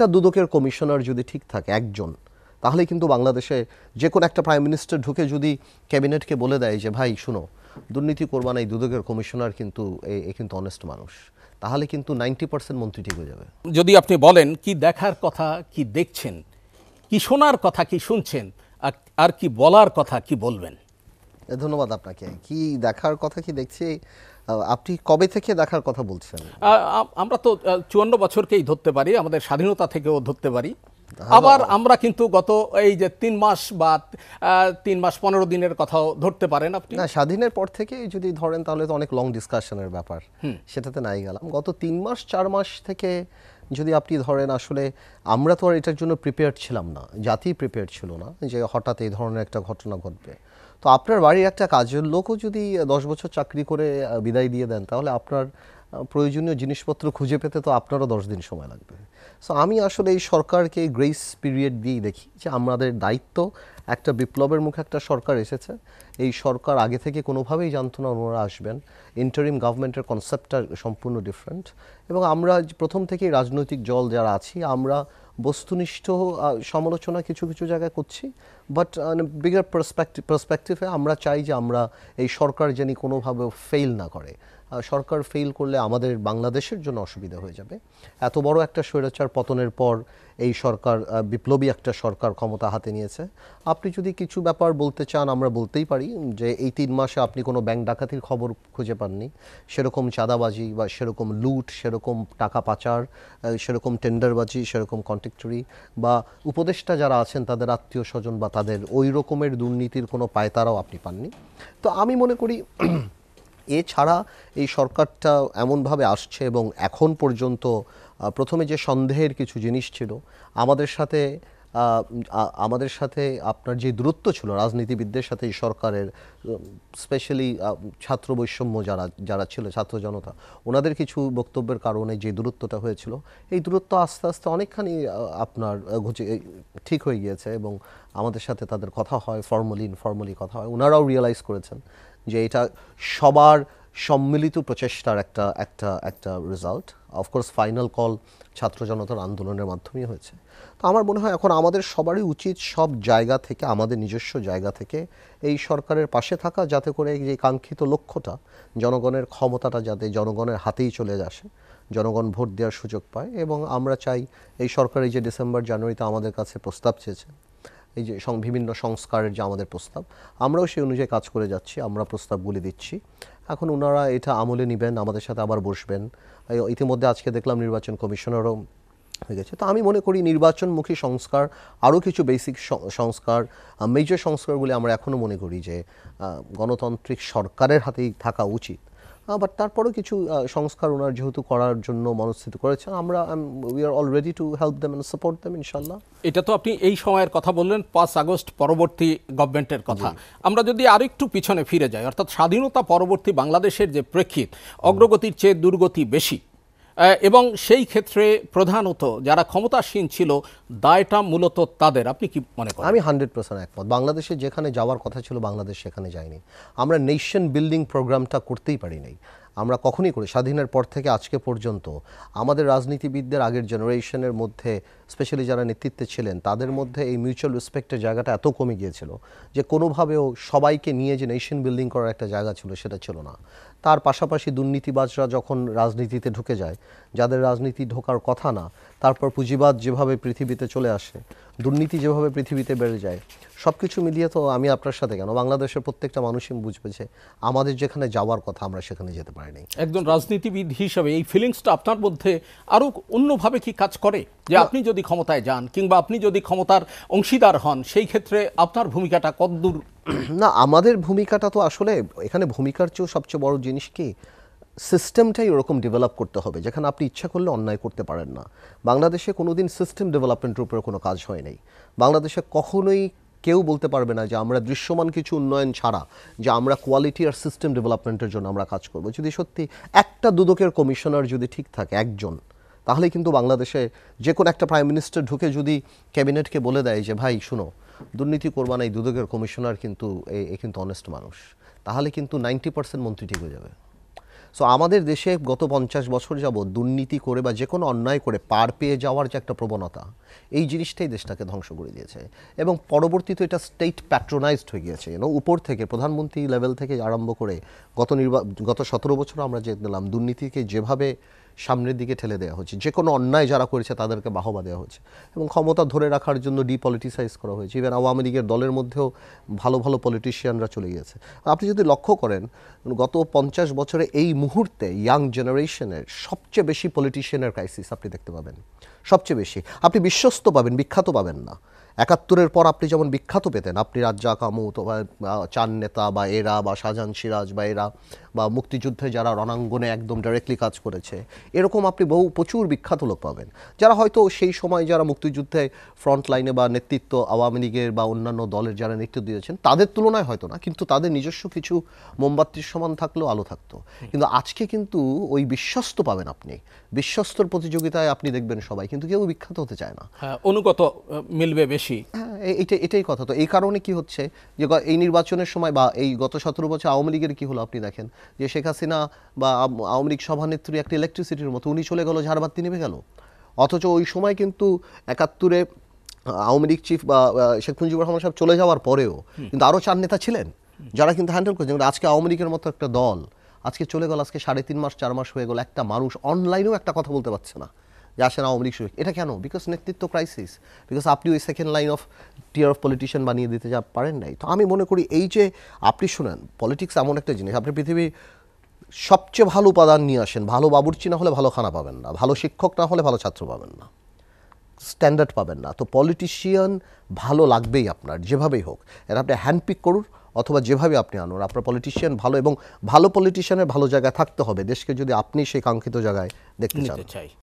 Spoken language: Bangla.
একটা দুদকের কমিশনার যদি ঠিক থাকে একজন তাহলে কিন্তু বাংলাদেশে যে কোনো একটা প্রাইম মিনিস্টার ঢুকে যদি ক্যাবিনেটকে বলে দেয় যে ভাই শুনো দুর্নীতি করবা না এই দুদকের কমিশনার কিন্তু এ কিন্তু অনেস্ট মানুষ তাহলে কিন্তু নাইনটি পার্সেন্ট মন্ত্রী ঠিক হয়ে যাবে যদি আপনি বলেন কি দেখার কথা কি দেখছেন কি শোনার কথা কি শুনছেন আর কি বলার কথা কি বলবেন ধন্যবাদ আপনাকে কি দেখার কথা কি দেখছি আপনি কবে থেকে দেখার কথা বলছেন আমরা তো চুয়ান্ন বছরকেই ধরতে পারি আমাদের স্বাধীনতা থেকেও ধরতে পারি আবার আমরা কিন্তু গত এই যে তিন মাস বা তিন মাস পনেরো দিনের কথাও ধরতে পারেন আপনি না স্বাধীনের পর থেকে যদি ধরেন তাহলে তো অনেক লং ডিসকাশনের ব্যাপার সেটাতে নাই গেলাম গত তিন মাস চার মাস থেকে যদি আপনি ধরেন আসলে আমরা তো আর এটার জন্য প্রিপেয়ার ছিলাম না জাতি প্রিপেয়ার ছিল না যে হঠাৎ এই ধরনের একটা ঘটনা ঘটবে তো আপনার বাড়ির একটা কাজের লোকও যদি দশ বছর চাকরি করে বিদায় দিয়ে দেন তাহলে আপনার প্রয়োজনীয় জিনিসপত্র খুঁজে পেতে তো আপনারও দশ দিন সময় লাগবে সো আমি আসলে এই সরকারকে গ্রেস পিরিয়ড দিয়েই দেখি যে আমাদের দায়িত্ব একটা বিপ্লবের মুখে একটা সরকার এসেছে এই সরকার আগে থেকে কোনোভাবেই জানতো না ওনারা আসবেন ইন্টারিম গভর্নমেন্টের কনসেপ্টটা সম্পূর্ণ ডিফারেন্ট এবং আমরা প্রথম থেকেই রাজনৈতিক জল যারা আছি আমরা বস্তুনিষ্ঠ সমালোচনা কিছু কিছু জায়গায় করছি বাট বিগার পার্সপেক্টিভ পার্সপেক্টিভে আমরা চাই যে আমরা এই সরকার যেন কোনোভাবে ফেল না করে সরকার ফেল করলে আমাদের বাংলাদেশের জন্য অসুবিধা হয়ে যাবে এত বড় একটা স্বৈরাচার পতনের পর এই সরকার বিপ্লবী একটা সরকার ক্ষমতা হাতে নিয়েছে আপনি যদি কিছু ব্যাপার বলতে চান আমরা বলতেই পারি যে এই তিন মাসে আপনি কোনো ব্যাংক ডাকাতির খবর খুঁজে পাননি সেরকম চাঁদাবাজি বা সেরকম লুট সেরকম টাকা পাচার সেরকম টেন্ডারবাজি সেরকম কন্ট্রাক্টরি বা উপদেষ্টা যারা আছেন তাদের আত্মীয় স্বজন বা তাদের ওই রকমের দুর্নীতির কোনো পায়তারাও আপনি পাননি তো আমি মনে করি এছাড়া এই সরকারটা এমনভাবে আসছে এবং এখন পর্যন্ত প্রথমে যে সন্দেহের কিছু জিনিস ছিল আমাদের সাথে আমাদের সাথে আপনার যে দূরত্ব ছিল রাজনীতিবিদদের সাথে এই সরকারের স্পেশালি ছাত্র বৈষম্য যারা যারা ছিল ছাত্র জনতা ওনাদের কিছু বক্তব্যের কারণে যে দূরত্বটা হয়েছিল এই দূরত্ব আস্তে আস্তে অনেকখানি আপনার ঠিক হয়ে গিয়েছে এবং আমাদের সাথে তাদের কথা হয় ফর্মালি ইনফর্মালি কথা হয় ওনারাও রিয়েলাইজ করেছেন যে এটা সবার সম্মিলিত প্রচেষ্টার একটা একটা একটা রেজাল্ট অফকোর্স ফাইনাল কল ছাত্র জনতার আন্দোলনের মাধ্যমেই হয়েছে তো আমার মনে হয় এখন আমাদের সবারই উচিত সব জায়গা থেকে আমাদের নিজস্ব জায়গা থেকে এই সরকারের পাশে থাকা যাতে করে যে কাঙ্ক্ষিত লক্ষ্যটা জনগণের ক্ষমতাটা যাতে জনগণের হাতেই চলে আসে জনগণ ভোট দেওয়ার সুযোগ পায় এবং আমরা চাই এই সরকার এই যে ডিসেম্বর জানুয়ারিতে আমাদের কাছে প্রস্তাব চেয়েছে এই যে বিভিন্ন সংস্কারের যে আমাদের প্রস্তাব আমরাও সেই অনুযায়ী কাজ করে যাচ্ছি আমরা প্রস্তাবগুলি দিচ্ছি এখন ওনারা এটা আমলে নেবেন আমাদের সাথে আবার বসবেন ইতিমধ্যে আজকে দেখলাম নির্বাচন কমিশনারও হয়ে গেছে তো আমি মনে করি নির্বাচনমুখী সংস্কার আরও কিছু বেসিক সংস্কার মেজর সংস্কারগুলি আমরা এখনও মনে করি যে গণতান্ত্রিক সরকারের হাতেই থাকা উচিত বাট তারপরেও কিছু সংস্কার ওনার যেহেতু করার জন্য মনস্থিত করেছেন আমরা we are already to help them and support them ইনশাল্লাহ এটা তো আপনি এই সময়ের কথা বললেন পাঁচ আগস্ট পরবর্তী গভর্নমেন্টের কথা আমরা যদি আরেকটু পিছনে ফিরে যাই অর্থাৎ স্বাধীনতা পরবর্তী বাংলাদেশের যে প্রেক্ষিত অগ্রগতির চেয়ে দুর্গতি বেশি এবং সেই ক্ষেত্রে প্রধানত যারা ক্ষমতাসীন ছিল দায়টা মূলত তাদের আপনি কি মনে করেন আমি হান্ড্রেড পার্সেন্ট একমত বাংলাদেশে যেখানে যাওয়ার কথা ছিল বাংলাদেশ সেখানে যায়নি আমরা নেশন বিল্ডিং প্রোগ্রামটা করতেই পারি নাই আমরা কখনই করি স্বাধীনের পর থেকে আজকে পর্যন্ত আমাদের রাজনীতিবিদদের আগের জেনারেশনের মধ্যে স্পেশালি যারা নেতৃত্বে ছিলেন তাদের মধ্যে এই মিউচুয়াল রেসপেক্টের জায়গাটা এত কমে গিয়েছিল যে কোনোভাবেও সবাইকে নিয়ে যে নেশন বিল্ডিং করার একটা জায়গা ছিল সেটা ছিল না তার পাশাপাশি দুর্নীতিবাজরা যখন রাজনীতিতে ঢুকে যায় যাদের রাজনীতি ঢোকার কথা না তারপর পুঁজিবাদ যেভাবে পৃথিবীতে চলে আসে দুর্নীতি যেভাবে পৃথিবীতে বেড়ে যায় সব কিছু মিলিয়ে তো আমি আপনার সাথে কেন বাংলাদেশের প্রত্যেকটা মানুষই বুঝবে যে আমাদের যেখানে যাওয়ার কথা আমরা সেখানে যেতে পারিনি একজন রাজনীতিবিদ হিসাবে এই ফিলিংসটা আপনার মধ্যে আরও অন্যভাবে কি কাজ করে যে আপনি যদি ক্ষমতায় যান কিংবা আপনি যদি ক্ষমতার অংশীদার হন সেই ক্ষেত্রে আপনার ভূমিকাটা কতদূর না আমাদের ভূমিকাটা তো আসলে এখানে ভূমিকার চেয়েও সবচেয়ে বড় জিনিস কি সিস্টেমটাই ওরকম ডেভেলপ করতে হবে যেখানে আপনি ইচ্ছা করলে অন্যায় করতে পারেন না বাংলাদেশে কোনো দিন সিস্টেম ডেভেলপমেন্টের উপরে কোনো কাজ হয় নাই বাংলাদেশে কখনোই কেউ বলতে পারবে না যে আমরা দৃশ্যমান কিছু উন্নয়ন ছাড়া যে আমরা কোয়ালিটি আর সিস্টেম ডেভেলপমেন্টের জন্য আমরা কাজ করব যদি সত্যি একটা দুদকের কমিশনার যদি ঠিক থাকে একজন তাহলে কিন্তু বাংলাদেশে যে কোনো একটা প্রাইম মিনিস্টার ঢুকে যদি ক্যাবিনেটকে বলে দেয় যে ভাই শুনো দুর্নীতি করবা না এই দুদকের কমিশনার কিন্তু এ কিন্তু অনেস্ট মানুষ তাহলে কিন্তু নাইনটি পার্সেন্ট মন্ত্রী ঠিক হয়ে যাবে সো আমাদের দেশে গত পঞ্চাশ বছর যাব দুর্নীতি করে বা যে কোনো অন্যায় করে পার পেয়ে যাওয়ার যে একটা প্রবণতা এই জিনিসটাই দেশটাকে ধ্বংস করে দিয়েছে এবং পরবর্তীতে এটা স্টেট প্যাট্রোনাইজড হয়ে গিয়েছে এবং উপর থেকে প্রধানমন্ত্রী লেভেল থেকে আরম্ভ করে গত নির্বা গত সতেরো বছর আমরা যে দিলাম দুর্নীতিকে যেভাবে সামনের দিকে ঠেলে দেওয়া হচ্ছে যে কোনো অন্যায় যারা করেছে তাদেরকে বাহবা দেওয়া হচ্ছে এবং ক্ষমতা ধরে রাখার জন্য ডিপলিটিসাইজ করা হয়েছে ইভেন আওয়ামী লীগের দলের মধ্যেও ভালো ভালো পলিটিশিয়ানরা চলে গিয়েছে আপনি যদি লক্ষ্য করেন গত পঞ্চাশ বছরে এই মুহূর্তে ইয়াং জেনারেশনের সবচেয়ে বেশি পলিটিশিয়ানের ক্রাইসিস আপনি দেখতে পাবেন সবচেয়ে বেশি আপনি বিশ্বস্ত পাবেন বিখ্যাত পাবেন না একাত্তরের পর আপনি যেমন বিখ্যাত পেতেন আপনি রাজ্জাক আমুত বা চান নেতা বা এরা বা শাহজাহান সিরাজ বা এরা বা মুক্তিযুদ্ধে যারা রণাঙ্গনে একদম ডাইরেক্টলি কাজ করেছে এরকম আপনি বহু প্রচুর বিখ্যাত লোক পাবেন যারা হয়তো সেই সময় যারা মুক্তিযুদ্ধে ফ্রন্ট লাইনে বা নেতৃত্ব আওয়ামী লীগের বা অন্যান্য দলের যারা নেতৃত্ব দিয়েছেন তাদের তুলনায় হয়তো না কিন্তু তাদের নিজস্ব কিছু মোমবাতির সমান থাকলেও আলো থাকতো কিন্তু আজকে কিন্তু ওই বিশ্বস্ত পাবেন আপনি বিশ্বস্তর প্রতিযোগিতায় আপনি দেখবেন সবাই কিন্তু কেউ বিখ্যাত হতে চায় না হ্যাঁ, অনুগত মিলবে বেশি হ্যাঁ এটা এটাই কথা তো এই কারণে কি হচ্ছে যে এই নির্বাচনের সময় বা এই গত সতেরো বছর আওয়ামী লীগের কি হলো আপনি দেখেন যে শেখ হাসিনা বা আওয়ামী লীগ সভানেত্রী একটা ইলেকট্রিসিটির মতো উনি চলে গেল ঝাড়বাতি নেমে গেল অথচ ওই সময় কিন্তু একাত্তরে আওয়ামী লীগ চিফ বা শেখ মুজিবুর রহমান সাহেব চলে যাওয়ার পরেও কিন্তু আরও চার নেতা ছিলেন যারা কিন্তু হ্যান্ডেল কিন্তু আজকে আওয়ামী লীগের মতো একটা দল আজকে চলে গেল আজকে সাড়ে তিন মাস চার মাস হয়ে গেল একটা মানুষ অনলাইনেও একটা কথা বলতে পারছে না যে আসেন আওয়ামী লীগ সুযোগ এটা কেন বিকজ নেতৃত্ব ক্রাইসিস বিকজ আপনি ওই second line of tier of politician বানিয়ে দিতে যা পারেন নাই তো আমি মনে করি এই যে আপনি শুনেন পলিটিক্স এমন একটা জিনিস আপনি পৃথিবীর সবচেয়ে ভালো উপাদান নিয়ে আসেন ভালো বাবুর্চি না হলে ভালো খানা পাবেন না ভালো শিক্ষক না হলে ভালো ছাত্র পাবেন না স্ট্যান্ডার্ড পাবেন না তো পলিটিশিয়ান ভালো লাগবেই আপনার যেভাবেই হোক এটা আপনি হ্যান্ডপিক করুন অথবা যেভাবে আপনি আনুন আপনার পলিটিশিয়ান ভালো এবং ভালো পলিটিশিয়ানের ভালো জায়গায় থাকতে হবে দেশকে যদি আপনি সেই কাঙ্ক্ষিত জায়গায় দেখতে চান